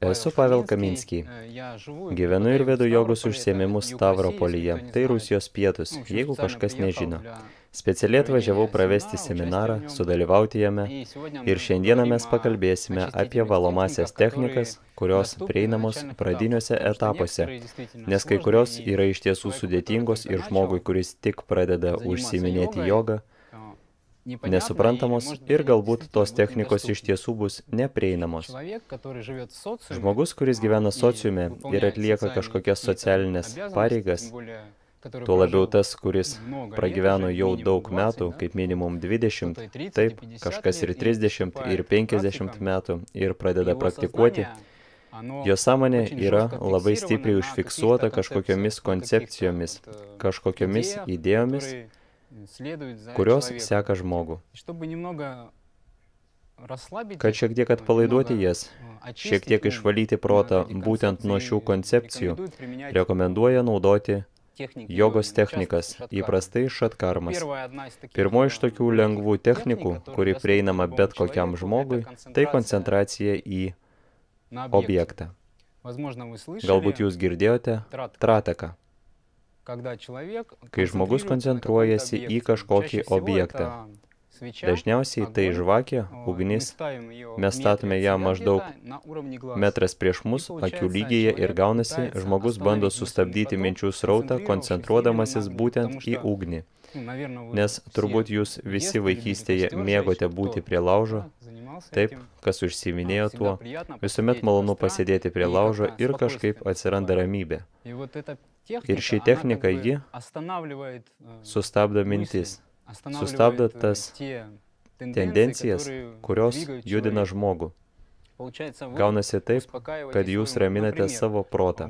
Esu Pavel Kaminskiai. Gyvenu ir vedu jogos užsiemimus Stavropolyje, tai Rusijos pietus, jeigu kažkas nežino. Specialiai atvažiavau pravesti seminarą, sudalyvauti jame ir šiandieną mes pakalbėsime apie valomasias technikas, kurios prieinamos pradiniuose etapuose, nes kai kurios yra iš tiesų sudėtingos ir žmogui, kuris tik pradeda užsiminėti jogą, nesuprantamos ir galbūt tos technikos iš tiesų bus neprieinamos. Žmogus, kuris gyvena sociume ir atlieka kažkokias socialinės pareigas, tuo labiau tas, kuris pragyveno jau daug metų, kaip minimum 20, taip, kažkas ir 30, ir 50 metų, ir pradeda praktikuoti, Jo sąmonė yra labai stipriai užfiksuota kažkokiomis koncepcijomis, э, kažkokiomis idėjomis, kurios seka žmogų. Kad šiek tiek atpalaiduoti jas, šiek tiek išvalyti protą būtent nuo šių koncepcijų, rekomenduoja naudoti jogos technikas, įprastai šatkarmas. Pirmoji iš tokių lengvų technikų, kuri prieinama bet kokiam žmogui, tai koncentracija į objektą. Galbūt jūs girdėjote trataką. Kai žmogus koncentruojasi į kažkokį objektą, dažniausiai tai žvakė, ugnis, mes statome ją maždaug metras prieš mus, akių lygyje ir gaunasi, žmogus bando sustabdyti minčių srautą, koncentruodamasis būtent į ugnį. Nes turbūt jūs visi vaikystėje mėgote būti prie laužo, taip, kas užsiminėjo tuo, visuomet malonu pasėdėti prie laužo ir kažkaip atsiranda ramybė. Ir ši technika, ji sustabdo mintis, sustabdo э, tas tendencijas, kurios judina žmogų. Gaunasi taip, kad jūs raminate savo protą.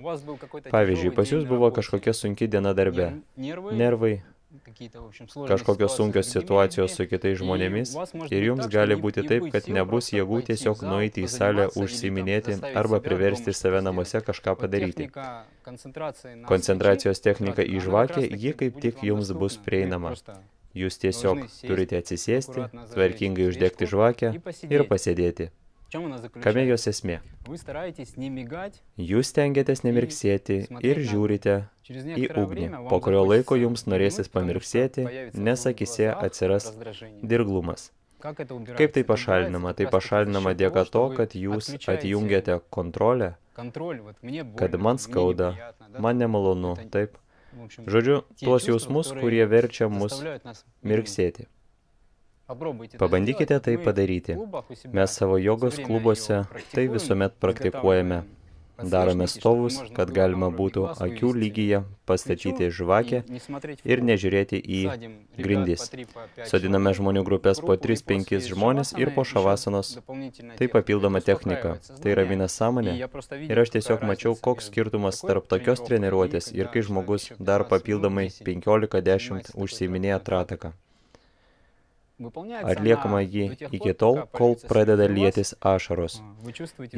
Pavyzdžiui, pas jūs buvo kažkokia sunki diena darbe. Nervai kažkokios sunkios situacijos su kitais žmonėmis ir jums gali būti taip, kad nebus jėgų tiesiog nueiti į salę užsiminėti arba priversti save namuose kažką padaryti. Koncentracijos technika į žvakę, ji kaip tik jums bus prieinama. Jūs tiesiog turite atsisėsti, tvarkingai uždegti žvakę ir pasėdėti. Kame jos esmė? Jūs tengiatės nemirksėti ir žiūrite į ugnį. Po kurio laiko jums norėsis pamirksėti, nes akise atsiras dirglumas. Kaip tai pašalinama? Tai pašalinama dėka to, kad jūs atjungiate kontrolę, kad man skauda, man nemalonu, taip. Žodžiu, tuos jausmus, kurie verčia mus mirksėti. Pabandykite tai padaryti. Mes savo jogos klubuose tai visuomet praktikuojame. Darome stovus, kad galima būtų akių lygyje pastatyti žvakę ir nežiūrėti į grindis. Sodiname žmonių grupės po 3-5 žmonės ir po šavasanos. Tai papildoma technika. Tai ramina sąmonę. Ir aš tiesiog mačiau, koks skirtumas tarp tokios treniruotės ir kai žmogus dar papildomai 15-10 užsiiminėja trataką. Atliekama ji iki tol, kol pradeda lėtis ašaros.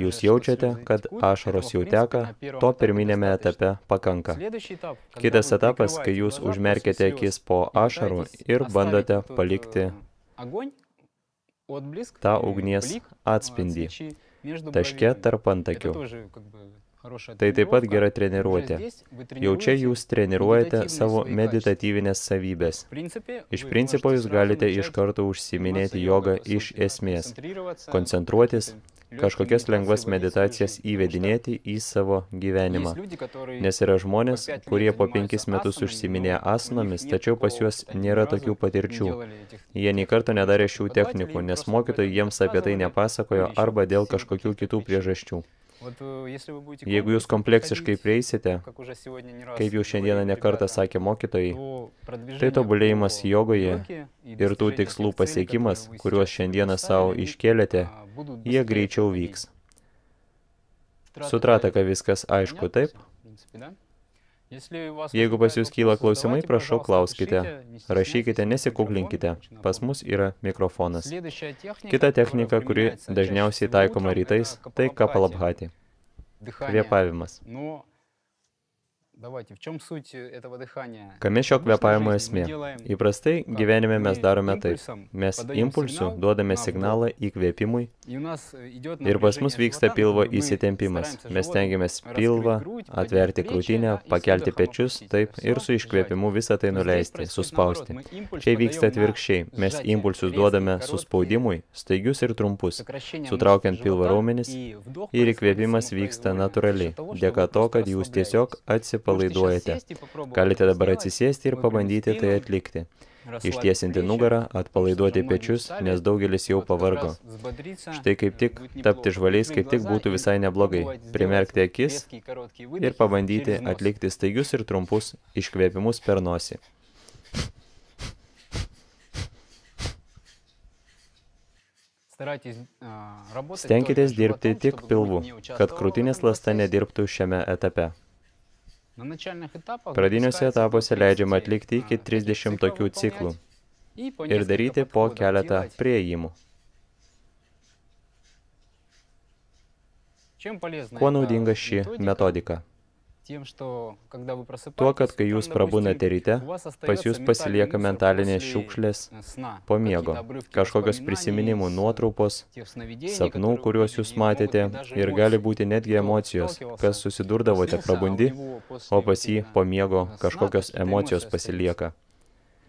Jūs jaučiate, kad ašaros jau teka, to pirminėme etape pakanka. Kitas etapas, kai jūs užmerkėte akis po ašarų ir bandote palikti tą ugnies atspindį taške tarp antakių. Tai taip pat gera treniruotė. Jau čia jūs treniruojate savo meditatyvinės savybės. Iš principo jūs galite iš karto užsiminėti jogą iš esmės, koncentruotis, kažkokias lengvas meditacijas įvedinėti į savo gyvenimą. Nes yra žmonės, kurie po penkis metus užsiminė asnomis, tačiau pas juos nėra tokių patirčių. Jie nei karto nedarė šių technikų, nes mokytojai jiems apie tai nepasakojo arba dėl kažkokių kitų priežasčių. Э, Jeigu jūs kompleksiškai prieisite, kaip jau šiandieną nekartą sakė mokytojai, tai tobulėjimas jogoje ir tų tikslų pasiekimas, kuriuos šiandieną savo iškėlėte, jie greičiau vyks. Sutrataka viskas aišku, taip? Jeigu pas jūs kyla klausimai, prašau klauskite. Rašykite, nesikuklinkite. Pas mus yra mikrofonas. Kita technika, kuri dažniausiai taikoma rytais, tai kapalabhati. Kvėpavimas. Kame šio kvepavimo esmė? Įprastai gyvenime mes darome taip. Mes impulsu duodame signalą įkvėpimui ir pas mus vyksta pilvo įsitempimas. Mes tengiamės pilvą, atverti krūtinę, pakelti pečius, taip ir su iškvėpimu visą tai nuleisti, suspausti. Čia vyksta atvirkščiai. Mes impulsus duodame suspaudimui, staigius ir trumpus, sutraukiant pilvo raumenis ir įkvėpimas vyksta natūraliai, dėka to, kad jūs tiesiog atsipalaiduojate atsipalaiduojate. Galite dabar atsisėsti ir pabandyti tai atlikti. Ištiesinti nugarą, atpalaiduoti pečius, nes daugelis jau pavargo. Štai kaip tik tapti žvaliais kaip tik būtų visai neblogai. Primerkti akis ir pabandyti atlikti staigius ir trumpus iškvėpimus per nosį. Stenkitės dirbti tik pilvu, kad krūtinės lasta nedirbtų šiame etape. Pradiniuose etapuose leidžiama atlikti iki 30 tokių ciklų ir daryti po keletą prieimų. Kuo naudinga ši metodika? Tuo, kad kai jūs prabūnate ryte, pas jūs pasilieka mentalinės šiukšlės po miego, kažkokios prisiminimų nuotraupos, sapnų, kuriuos jūs matėte, ir gali būti netgi emocijos, kas susidurdavote prabundi, o pas jį po miego kažkokios emocijos pasilieka.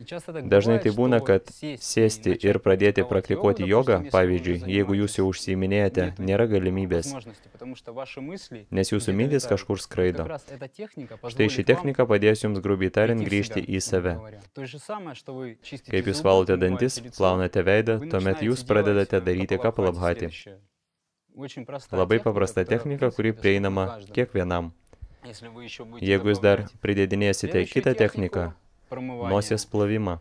Dažnai tai būna, kad sėsti ir pradėti praktikuoti jogą, pavyzdžiui, jeigu jūs jau užsiiminėjate, nėra galimybės, nes jūsų mintis kažkur skraido. Štai ši technika padės jums grubiai tariant grįžti į save. Kaip jūs valote dantis, plaunate veidą, tuomet jūs pradedate daryti kapalabhati. Labai paprasta technika, kuri prieinama kiekvienam. Jeigu jūs dar pridėdinėsite kitą techniką, нosies plovimą,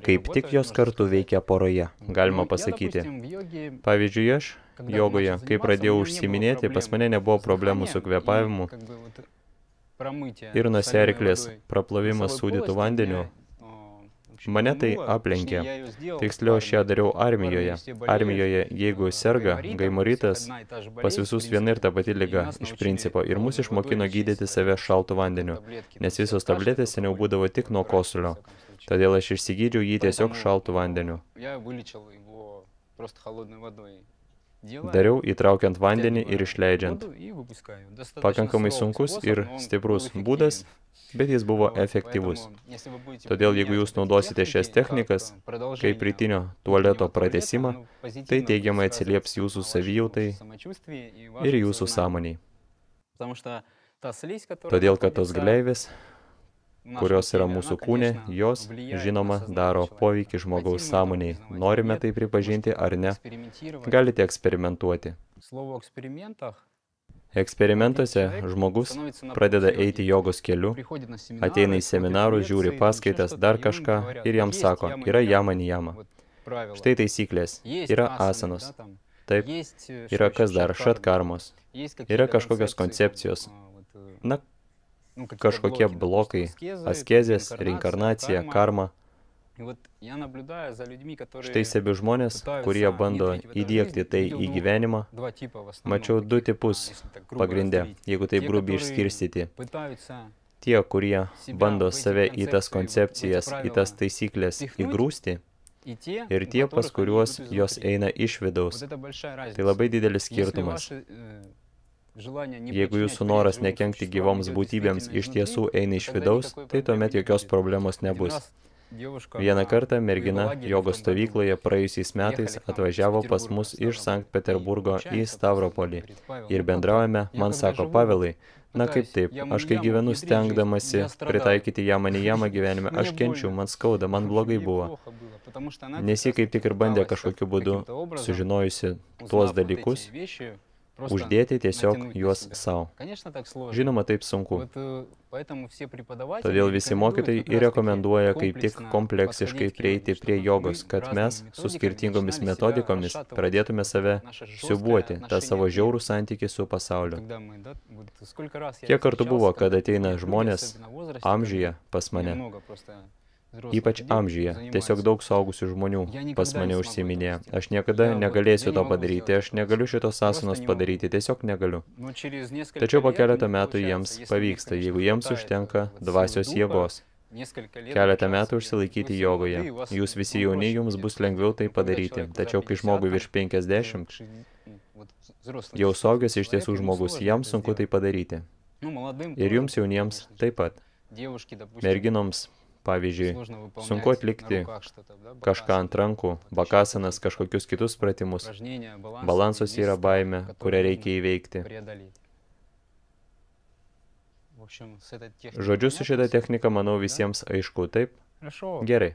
kaip tik jos kartu veikia poroje, galima pasakyti. Pavyzdžiui, aš jogoje, kai pradėjau užsiminėti, pas mane nebuvo problemų su kvepavimu ir nosiariklės praplovimas sūdytų vandeniu Mane tai aplenkė. Tiksliau, aš ją dariau armijoje. Armijoje, jeigu serga gaimoritas, pas visus viena ir ta pati lyga, iš principo. Ir mus išmokino gydyti save šaltų vandeniu, nes visos tabletės seniau būdavo tik nuo kosulio. Todėl aš išsigydžiau jį tiesiog šaltų vandeniu. Dariau įtraukiant vandenį ir išleidžiant. Pakankamai sunkus ir stiprus būdas, bet jis buvo efektyvus. Todėl, jeigu jūs naudosite šias technikas, kaip rytinio tualeto pratesimą, tai teigiamai atsilieps jūsų savijautai ir jūsų sąmoniai. Todėl, kad tos gleivės, kurios yra mūsų kūne, jos, žinoma, daro poveikį žmogaus sąmoniai. Norime tai pripažinti ar ne, galite eksperimentuoti. Eksperimentuose žmogus pradeda eiti jogos keliu, ateina į seminarų, žiūri paskaitas, dar kažką ir jam sako, yra jamanijama. Štai taisyklės, yra asanos. Taip, э, yra kas dar, šatkarmos. Yra kažkokios koncepcijos. Na, kažkokie blokai - askezės, reinkarnacija, karma. Štai stebiu žmonės, kurie bando įdėkti tai į gyvenimą. Mačiau du tipus pagrindę, jeigu taip grubiai išskirstyti. Tie, kurie bando save į tas koncepcijas, į tas taisyklės įgrūsti, ir tie, pas kuriuos jos eina iš vidaus. Tai labai didelis skirtumas. Jeigu jūsų noras nekenkti gyvoms būtybėms iš tiesų eina iš vidaus, tai tuomet jokios problemos nebus. Vieną kartą mergina jogos stovykloje praėjusiais metais atvažiavo pas mus iš Sankt Peterburgo į Stavropolį. Ir bendraujame, man sako Pavelai, na kaip taip, aš kai gyvenu stengdamasi pritaikyti ją manijamą gyvenime, aš kenčiu, man skauda, man blogai buvo. Nes ji kaip tik ir bandė kažkokiu būdu, sužinojusi tuos dalykus, uždėti tiesiog juos savo. Žinoma, taip sunku. Э, Todėl visi mokytojai ir rekomenduoja kaip tik kompleksiškai prieiti prie jogos, kad mes su skirtingomis metodikomis pradėtume save siubuoti tą savo žiaurų santykį su pasauliu. Kiek kartų buvo, kad ateina žmonės amžyje pas mane Ypač amžiuje. Tiesiog daug saugusių žmonių pas mane užsiminė. Aš niekada negalėsiu to padaryti, aš negaliu šitos sąsanos padaryti, tiesiog negaliu. Tačiau po keletą metų jiems pavyksta, jeigu jiems užtenka dvasios jėgos. Keletą metų užsilaikyti jogoje. Jūs visi jauni, jums bus lengviau tai padaryti. Tačiau, kai žmogui virš 50, jau saugęs iš tiesų žmogus, jam sunku tai padaryti. Ir jums jauniems taip pat. Merginoms Pavyzdžiui, sunku atlikti kažką ant rankų, bakasanas kažkokius kitus pratimus. Balansos yra baime, kurią reikia įveikti. Žodžiu, su šita technika, manau, visiems aišku, taip? Gerai.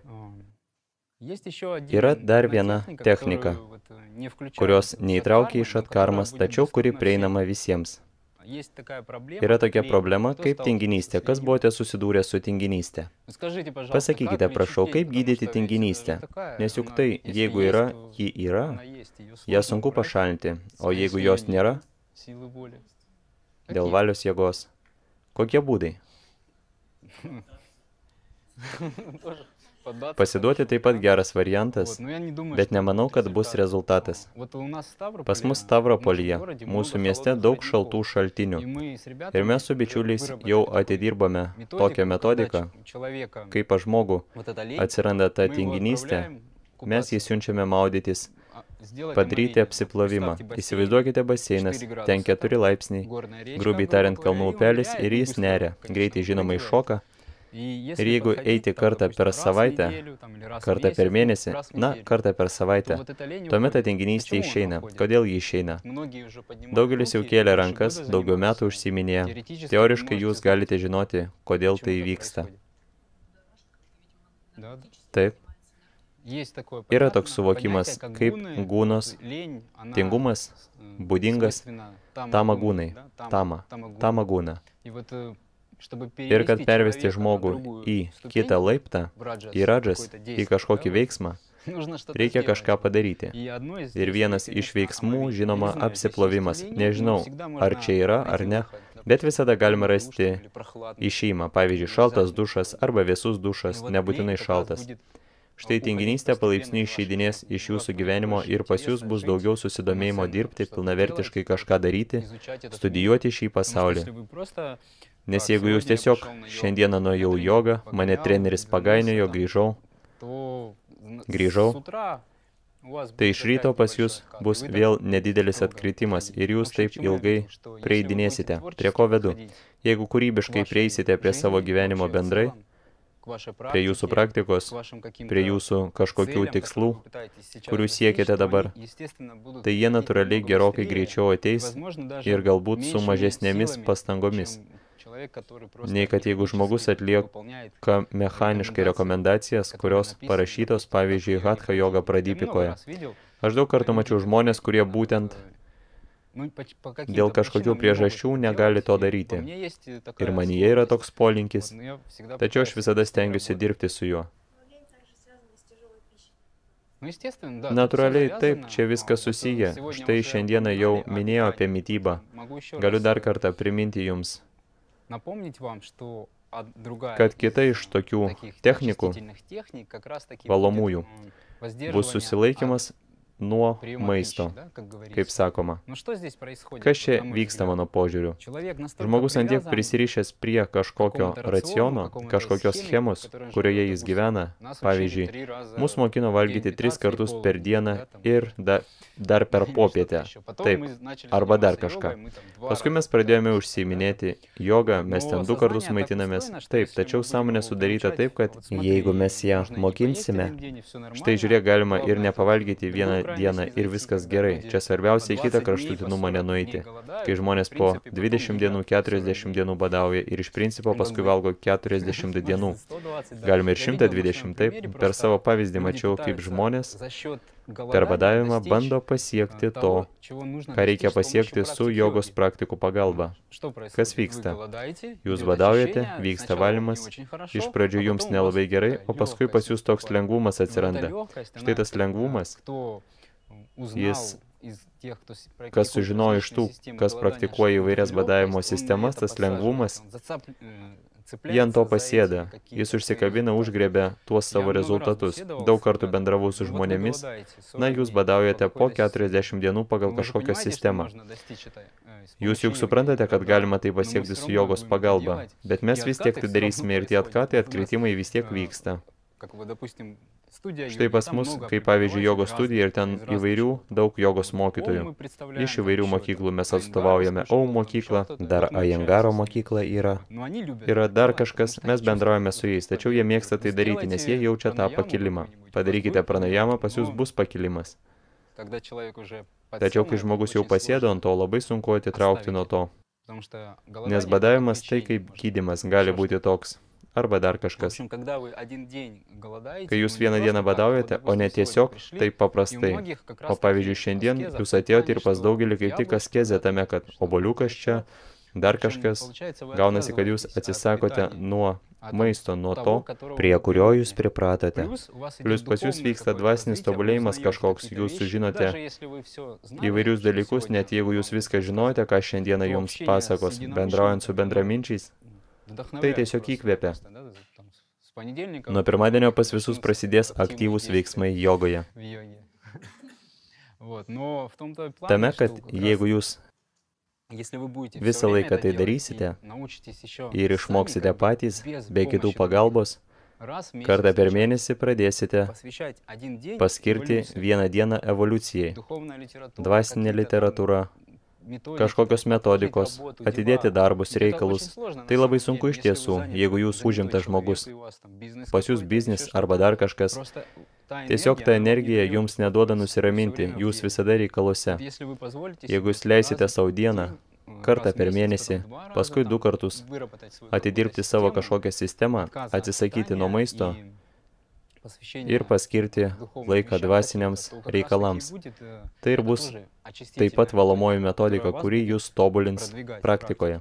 Yra dar viena technika, kurios neįtraukia iš atkarmas, tačiau kuri prieinama visiems. Yra tokia problema, kaip tinginystė. Kas buvote susidūrę su tinginystė? Pasakykite, prašau, kaip gydyti tinginystę? Nes juk tai, jeigu yra, ji yra, ją sunku pašalinti, o jeigu jos nėra, dėl valios jėgos. Kokie būdai? Pasiduoti taip pat geras variantas, bet nemanau, kad bus rezultatas. Pas mus Stavropolyje, mūsų mieste daug šaltų šaltinių. Ir mes su bičiuliais jau atidirbame tokią metodiką, kaip pas žmogų atsiranda ta tinginystė, mes jį siunčiame maudytis padaryti apsiplovimą. Įsivaizduokite baseinas, ten keturi laipsniai, grubiai tariant kalnų upelis ir jis neria, greitai žinomai šoka, Ir jeigu eiti kartą per savaitę, kartą per mėnesį, na, kartą per savaitę, tuomet atinginystė išeina. Kodėl jį išeina? Daugelis jau kėlė rankas, daugiau metų užsiminėja. Teoriškai jūs galite žinoti, kodėl tai vyksta. Taip. Yra toks suvokimas, kaip gūnos, tingumas, būdingas tamagūnai, tama, tamagūna. Tama Ir kad pervesti žmogų į kitą laiptą, į radžas, į kažkokį veiksmą, reikia kažką padaryti. Ir vienas iš veiksmų, žinoma, apsiplovimas. Nežinau, ar čia yra, ar ne, bet visada galima rasti išeimą. Pavyzdžiui, šaltas dušas arba vėsus dušas, nebūtinai šaltas. Štai tinginystė palaipsniui išeidinės iš jūsų gyvenimo ir pas jūs bus daugiau susidomėjimo dirbti, pilnavertiškai kažką daryti, studijuoti šį pasaulį. Nes jeigu jūs tiesiog šiandieną nuėjau jogą, mane treneris pagainiojo, grįžau, grįžau, tai iš ryto pas jūs bus vėl nedidelis atkritimas ir jūs taip ilgai prieidinėsite. Prie ko vedu? Jeigu kūrybiškai prieisite prie savo gyvenimo bendrai, prie jūsų praktikos, prie jūsų kažkokių tikslų, kurių siekite dabar, tai jie natūraliai gerokai greičiau ateis ir galbūt su mažesnėmis pastangomis, nei kad jeigu žmogus atlieka mechaniškai rekomendacijas, kurios parašytos, pavyzdžiui, Hatha joga pradipikoje. Aš daug kartų mačiau žmonės, kurie būtent dėl kažkokių priežasčių negali to daryti. Ir manyje yra toks polinkis, tačiau aš visada stengiuosi dirbti su juo. Natūraliai taip, čia viskas susiję. Štai šiandieną jau minėjau apie mytybą. Galiu dar kartą priminti jums kad kita iš tokių technikų, valomųjų, bus susilaikimas nuo maisto, kaip sakoma. Kas čia vyksta mano požiūriu? Žmogus ant tiek prisirišęs prie kažkokio raciono, kažkokios schemos, kurioje jis gyvena. Pavyzdžiui, mus mokino valgyti tris kartus per dieną ir da, dar per popietę. Taip, arba dar kažką. Paskui mes pradėjome užsiiminėti jogą, mes ten du kartus maitinamės. Taip, tačiau sąmonė sudaryta taip, kad jeigu mes ją mokinsime, štai žiūrėk, galima ir nepavalgyti vieną dieną ir viskas gerai. Čia svarbiausia į kitą kraštutinumą nenueiti. Kai žmonės po 20 dienų, 40 dienų badauja ir iš principo paskui valgo 40 dienų. Galima ir 120, taip. Per savo pavyzdį mačiau, kaip žmonės Per badavimą bando pasiekti to, ką reikia pasiekti su jogos praktikų pagalba. Kas vyksta? Jūs badaujate, vyksta valymas, iš pradžių jums nelabai gerai, o paskui pas jūs toks lengvumas atsiranda. Štai tas lengvumas, jis kas sužinojo iš tų, kas praktikuoja įvairias badavimo sistemas, tas lengvumas Jie ant to pasėda, jis užsikabina, užgrebia tuos savo rezultatus. Daug kartų bendravau su žmonėmis, na, jūs badaujate po 40 dienų pagal kažkokią sistemą. E, jūs juk suprantate, kad galima tai pasiekti su jogos pagalba, bet mes vis tiek tai darysime ir tie atkatai, atkritimai vis tiek e, vyksta. Štai pas mus, kaip pavyzdžiui, jogos studija ir ten įvairių daug jogos mokytojų. Iš įvairių mokyklų mes atstovaujame OU mokyklą, dar Ajangaro mokykla yra. Nu, yra dar kažkas, mes bendraujame su jais, tačiau jie mėgsta tai daryti, nes jie jaučia tą pakilimą. Padarykite pranajamą, pas jūs nu, bus pakilimas. Tačiau, kai žmogus jau pasėdo ant to, labai sunku atitraukti nuo to. Nes badavimas tai kaip gydimas gali būti toks arba dar kažkas. Kai jūs vieną dieną badaujate, o ne tiesiog taip paprastai. O pavyzdžiui, šiandien jūs atėjote ir pas daugelį kaip tik askezė tame, kad oboliukas čia, dar kažkas. Gaunasi, kad jūs atsisakote nuo maisto, nuo to, prie kurio jūs pripratote. Plius pas jūs vyksta dvasinis tobulėjimas kažkoks, jūs sužinote įvairius dalykus, net jeigu jūs viską žinote, ką šiandieną jums pasakos, bendraujant su bendraminčiais, Tai tiesiog įkvėpė. Nuo pirmadienio pas visus prasidės aktyvūs veiksmai jogoje. Tame, kad jeigu jūs visą laiką tai darysite ir išmoksite patys, be kitų pagalbos, Kartą per mėnesį pradėsite paskirti vieną dieną evoliucijai. Dvasinė literatūra, kažkokios metodikos, atidėti darbus, reikalus. Tai labai sunku iš tiesų, jeigu jūs užimtas žmogus, pas jūs biznis arba dar kažkas. Tiesiog ta energija jums neduoda nusiraminti, jūs visada reikaluose. Jeigu jūs leisite savo dieną, kartą per mėnesį, paskui du kartus, atidirbti savo kažkokią sistemą, atsisakyti nuo maisto, ir paskirti laiką dvasiniams reikalams. Э, tai ir bus taip pat valomoji metodika, kuri jūs tobulins praktikoje.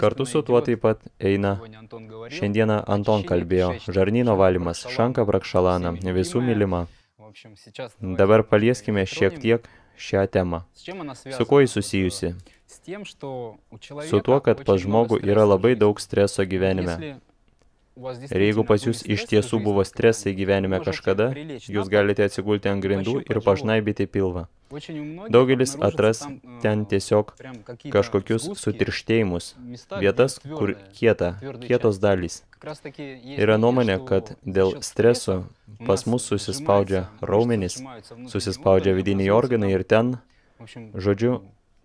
Kartu su tuo taip pat eina, šiandieną Anton kalbėjo, žarnyno valymas, šanka brakšalana, visų mylima. Dabar palieskime šiek tiek šią temą. Su kuo jis susijusi? Su tuo, kad pas žmogų yra labai daug streso gyvenime. Ir jeigu pas jūs iš tiesų buvo stresai gyvenime kažkada, jūs galite atsigulti ant grindų ir pažnaibyti pilvą. Daugelis atras э, ten tiesiog kažkokius sutirštėjimus, vietas, kur kieta, kietos dalys. Yra nuomonė, kad dėl streso pas mus susispaudžia raumenys, susispaudžia vidiniai organai ir ten, žodžiu,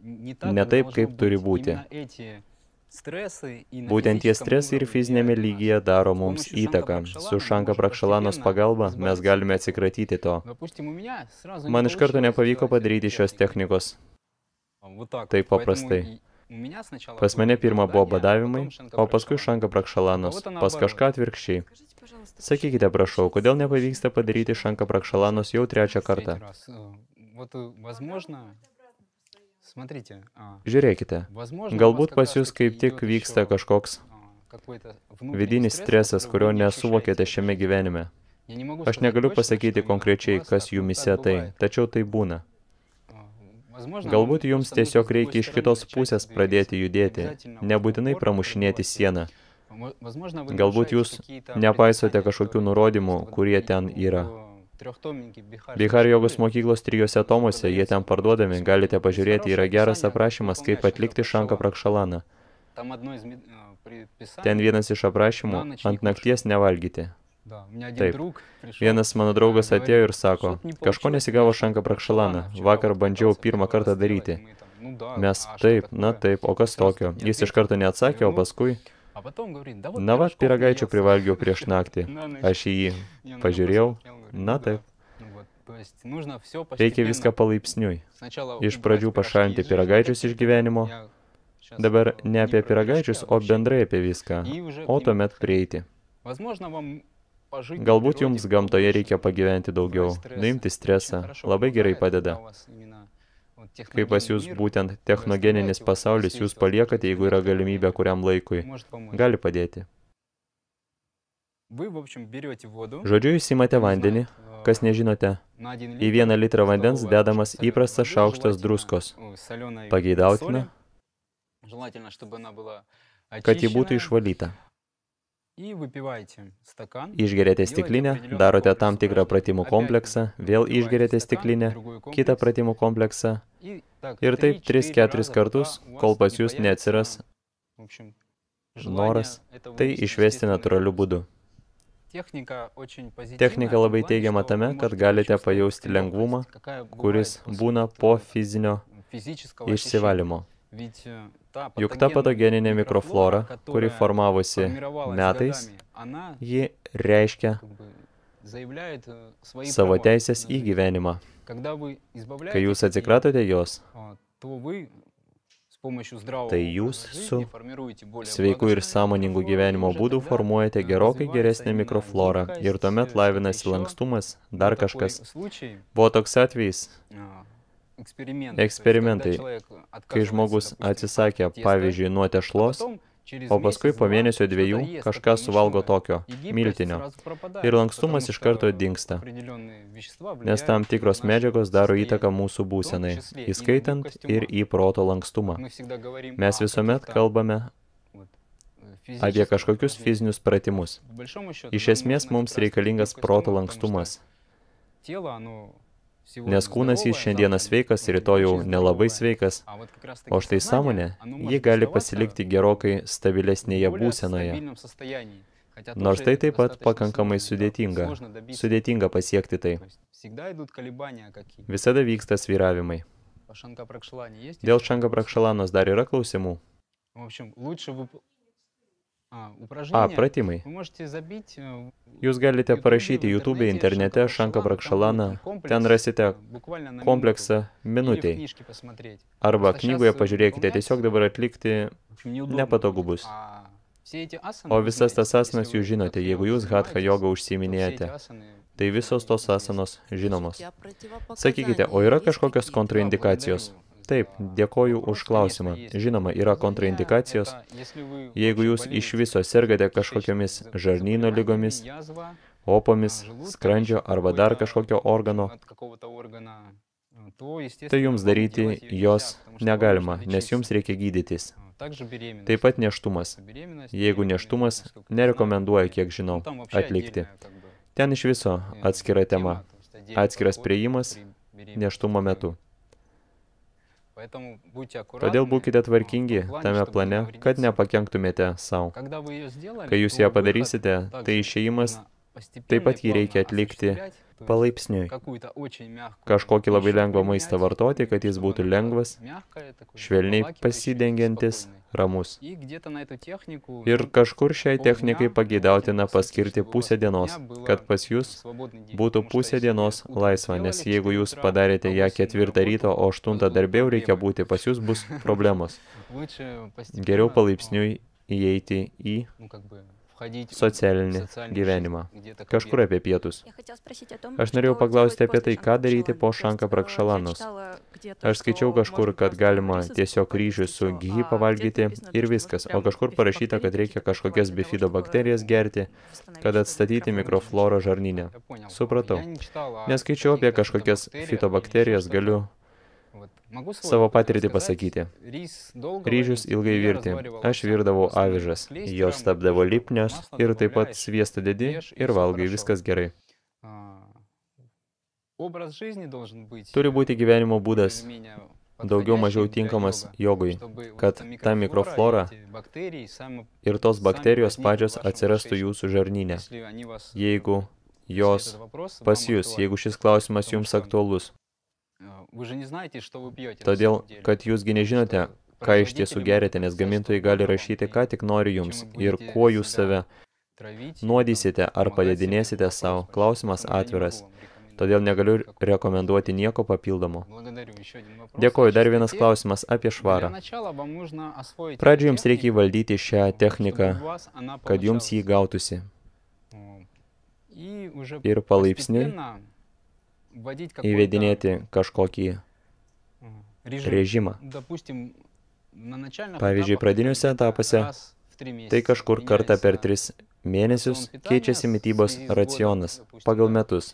ne taip, kaip turi būti. Būtent tie stresai ir fizinėme lygyje daro mums įtaką. Su Šanka Prakšalanos pagalba mes galime atsikratyti to. Man iš karto nepavyko padaryti šios technikos. Taip paprastai. Pas mane pirma buvo badavimai, o paskui Šanka Prakšalanos, pas kažką atvirkščiai. Sakykite, prašau, kodėl nepavyksta padaryti Šanka Prakšalanos jau trečią kartą? Žiūrėkite, galbūt pas jūs kaip tik vyksta kažkoks vidinis stresas, kurio nesuvokėte šiame gyvenime. Aš negaliu pasakyti konkrečiai, kas jumise tai, tačiau tai būna. Galbūt jums tiesiog reikia iš kitos pusės pradėti judėti, nebūtinai pramušinėti sieną. Galbūt jūs nepaisote kažkokių nurodymų, kurie ten yra. Bihar jogos mokyklos trijose tomuose, jie ten parduodami, galite pažiūrėti, yra geras aprašymas, kaip atlikti šanką prakšalaną. Ten vienas iš aprašymų, ant nakties nevalgyti. Taip. Vienas mano draugas atėjo ir sako, kažko nesigavo šanką prakšalaną, vakar bandžiau pirmą kartą daryti. Mes, taip, na taip, o kas tokio? Jis iš karto neatsakė, o paskui... Na va, piragaičių privalgiau prieš naktį. Aš į jį pažiūrėjau, Na taip. Reikia viską palaipsniui. Iš pradžių pašalinti piragaičius iš gyvenimo. Dabar ne apie piragaičius, o bendrai apie viską. O tuomet prieiti. Galbūt jums gamtoje reikia pagyventi daugiau, nuimti stresą. Labai gerai padeda. Kaip pas jūs būtent technogeninis pasaulis jūs paliekate, jeigu yra galimybė kuriam laikui. Gali padėti. Žodžiu, jūs įmate vandenį, э, kas nežinote. Į vieną litrą vandens dedamas įprastas šaukštas druskos. Pageidautina, kad ji būtų išvalyta. Išgerėte stiklinę, darote tam tikrą pratimų kompleksą, vėl išgerėte stiklinę, kitą pratimų kompleksą ir taip 3-4 kartus, kol pas jūs neatsiras noras tai išvesti natūraliu būdu. Technika labai teigiama tame, kad galite pajausti lengvumą, kuris būna po fizinio išsivalymo. Juk ta patogeninė mikroflora, kuri formavosi metais, ji reiškia savo teisės į gyvenimą. Kai jūs atsikratote jos, Tai jūs su sveiku ir sąmoningu gyvenimo būdu formuojate gerokai geresnę mikroflorą ir tuomet lavinasi lankstumas, dar kažkas. Buvo toks atvejis, eksperimentai, kai žmogus atsisakė, pavyzdžiui, nuo tešlos O paskui po mėnesio dviejų kažkas suvalgo tokio, miltinio. Ir lankstumas iš karto dinksta, nes tam tikros medžiagos daro įtaką mūsų būsenai, įskaitant ir į proto lankstumą. Mes visuomet kalbame э, apie kažkokius fizinius pratimus. Iš esmės mums reikalingas proto lankstumas. Nes kūnas jis šiandieną sveikas, rytoj jau nelabai sveikas, o štai sąmonė, ji gali pasilikti gerokai stabilesnėje būsenoje. Nors tai taip pat pakankamai sudėtinga. Sudėtinga pasiekti tai. Visada vyksta sviravimai. Dėl Šanka Prakšalanos dar yra klausimų? A pratimai. Jūs galite parašyti YouTube internete Šanka Brakšalaną, ten rasite kompleksą minutiai. Arba knygoje pažiūrėkite, tiesiog dabar atlikti nepatogu bus. O visas tas asanas jūs žinote, jeigu jūs Hatha jogą užsiminėjate. Tai visos tos asanos žinomos. Sakykite, o yra kažkokios kontraindikacijos? Taip, dėkoju už klausimą. Žinoma, yra kontraindikacijos. Jeigu jūs iš viso sergate kažkokiamis žarnyno lygomis, opomis, skrandžio arba dar kažkokio organo, tai jums daryti jos negalima, nes jums reikia gydytis. Taip pat neštumas. Jeigu neštumas, nerekomenduoju, kiek žinau, atlikti. Ten iš viso atskira tema, atskiras prieimas neštumo metu. Todėl būkite tvarkingi tame plane, kad nepakenktumėte savo. Kai jūs ją padarysite, tai išėjimas taip pat jį reikia atlikti palaipsniui. Kažkokį labai lengvą maistą vartoti, kad jis būtų lengvas, švelniai pasidengiantis ramus. Ir kažkur šiai technikai pageidautina paskirti pusę dienos, kad pas jūs būtų pusė dienos laisva, nes jeigu jūs padarėte ją ketvirtą ryto, o aštuntą darbėjau reikia būti, pas jūs bus problemos. Geriau palaipsniui įeiti į socialinį gyvenimą. Kažkur apie pietus. Aš norėjau paklausti apie tai, ką daryti po Šanka Prakšalanos. Aš skaičiau kažkur, kad galima tiesiog ryžių su gyji pavalgyti ir viskas, o kažkur parašyta, kad reikia kažkokias bifido bakterijas gerti, kad atstatyti mikroflorą žarninę. Supratau. Neskaičiau apie kažkokias fitobakterijas, galiu savo patirtį pasakyti. Ryžius ilgai virti. Aš virdavau avižas. Jos tapdavo lipnios ir taip pat sviestą dedi ir valgai, viskas gerai. Turi būti gyvenimo būdas, daugiau mažiau tinkamas jogui, kad ta mikroflora ir tos bakterijos pačios atsirastų jūsų žarnyne, jeigu jos pas jūs, jeigu šis klausimas jums aktualus. Todėl, kad jūsgi nežinote, ką iš tiesų geriate, nes gamintojai gali rašyti, ką tik nori jums ir kuo jūs save nuodysite ar padėdinėsite savo. Klausimas atviras. Todėl negaliu rekomenduoti nieko papildomo. Dėkoju, dar vienas klausimas apie švarą. Pradžioje jums reikia įvaldyti šią techniką, kad jums jį gautusi. Ir palaipsniui įvedinėti kažkokį režimą. Pavyzdžiui, pradiniuose etapuose tai kažkur kartą per tris mėnesius keičiasi mytybos racionas pagal metus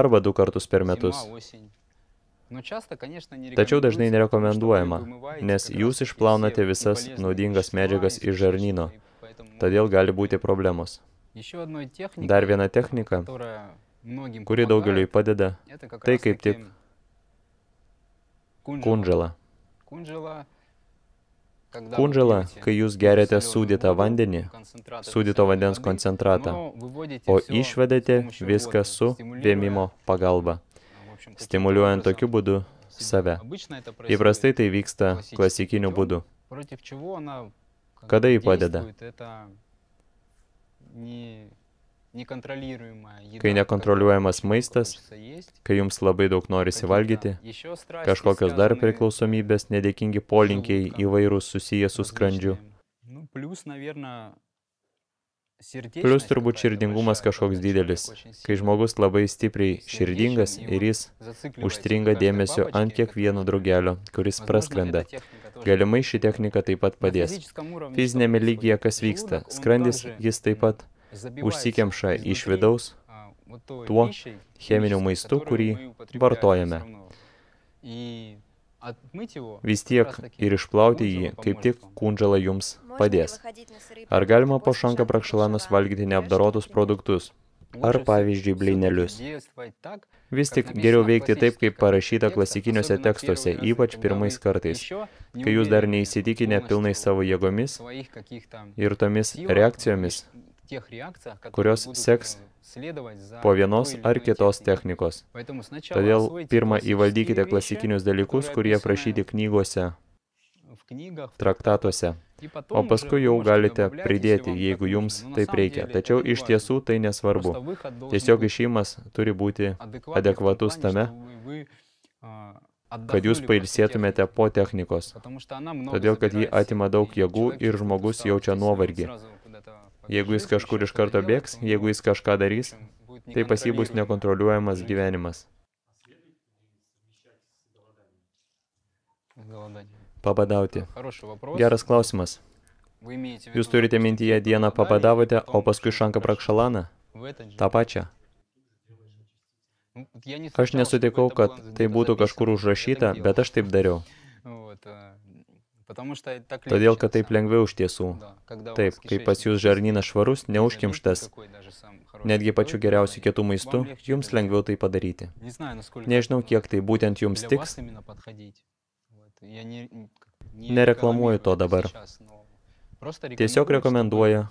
arba du kartus per metus. Tačiau dažnai nerekomenduojama, nes jūs išplaunate visas naudingas medžiagas iš žarnyno, todėl gali būti problemos. Dar viena technika, kuri daugeliui padeda, tai kaip tik kundžala. Kundžala, kai jūs geriate sūdytą vandenį, sūdyto vandens koncentratą, o išvedate viską su vėmimo pagalba, stimuliuojant tokiu būdu save. Įprastai tai vyksta klasikiniu būdu. Kada jį padeda? Kai nekontroliuojamas maistas, kai jums labai daug norisi valgyti, kažkokios dar priklausomybės, nedėkingi polinkiai įvairūs susiję su skrandžiu. Plius turbūt širdingumas kažkoks didelis, kai žmogus labai stipriai širdingas ir jis užstringa dėmesio ant kiekvieno draugelio, kuris praskrenda. Galimai ši technika taip pat padės. Fizinėme lygyje kas vyksta, skrandis jis taip pat užsikemša iš vidaus tuo cheminiu maistu, kurį vartojame. Vis tiek ir išplauti jį, kaip tik kundžalą jums padės. Ar galima po šanką prakšalanus valgyti neapdarotus produktus? Ar pavyzdžiui blynelius? Vis tik geriau veikti taip, kaip parašyta klasikiniuose tekstuose, ypač pirmais kartais, kai jūs dar neįsitikinę pilnai savo jėgomis ir tomis reakcijomis, kurios seks po vienos ar kitos technikos. Todėl pirmą įvaldykite klasikinius dalykus, kurie aprašyti knygose, traktatuose, o paskui jau galite pridėti, jeigu jums taip reikia. Tačiau iš tiesų tai nesvarbu. Tiesiog išėjimas turi būti adekvatus tame, kad jūs pailsėtumėte po technikos, todėl kad jį atima daug jėgų ir žmogus jaučia nuovargį. Jeigu jis kažkur iš karto bėgs, jeigu jis kažką darys, tai pas jį bus nekontroliuojamas gyvenimas. Pabadauti. Geras klausimas. Jūs turite mintyje dieną pabadavote, o paskui šanką prakšalaną? Ta pačia. Aš nesutikau, kad tai būtų kažkur užrašyta, bet aš taip dariau. Todėl, kad taip lengviau iš tiesų. Taip, kai pas jūs žarnynas švarus, neužkimštas, netgi pačiu geriausiu kietų maistu, jums lengviau tai padaryti. Nežinau, kiek tai būtent jums tiks. Nereklamuoju to dabar. Tiesiog rekomenduoja,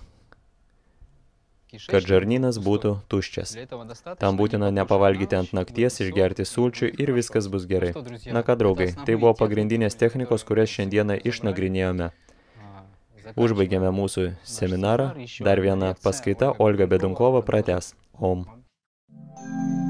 kad žarnynas būtų tuščias. Tam būtina nepavalgyti ant nakties, išgerti sulčių ir viskas bus gerai. Na ką, draugai, tai buvo pagrindinės technikos, kurias šiandieną išnagrinėjome. Užbaigėme mūsų seminarą, dar viena paskaita Olga Bedunkova prates. Om. Thank you.